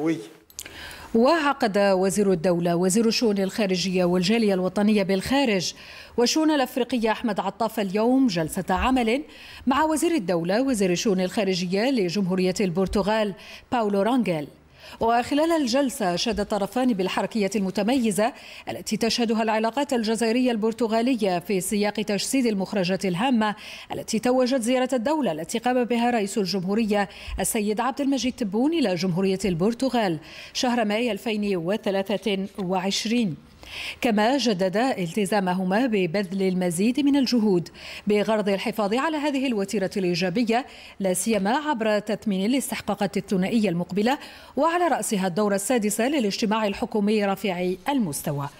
قويه وعقد وزير الدولة وزير الشؤون الخارجية والجالية الوطنية بالخارج والشؤون الأفريقية أحمد عطاف اليوم جلسة عمل مع وزير الدولة وزير الشؤون الخارجية لجمهورية البرتغال باولو رانجيل وخلال الجلسة شاد الطرفان بالحركية المتميزة التي تشهدها العلاقات الجزائرية البرتغالية في سياق تجسيد المخرجات الهامة التي توجت زيارة الدولة التي قام بها رئيس الجمهورية السيد عبد المجيد تبون إلى جمهورية البرتغال شهر ماي 2023 كما جددا التزامهما ببذل المزيد من الجهود بغرض الحفاظ على هذه الوتيرة الإيجابية لا سيما عبر تثمين الاستحقاقات الثنائية المقبلة وعلى رأسها الدورة السادسة للاجتماع الحكومي رفيع المستوى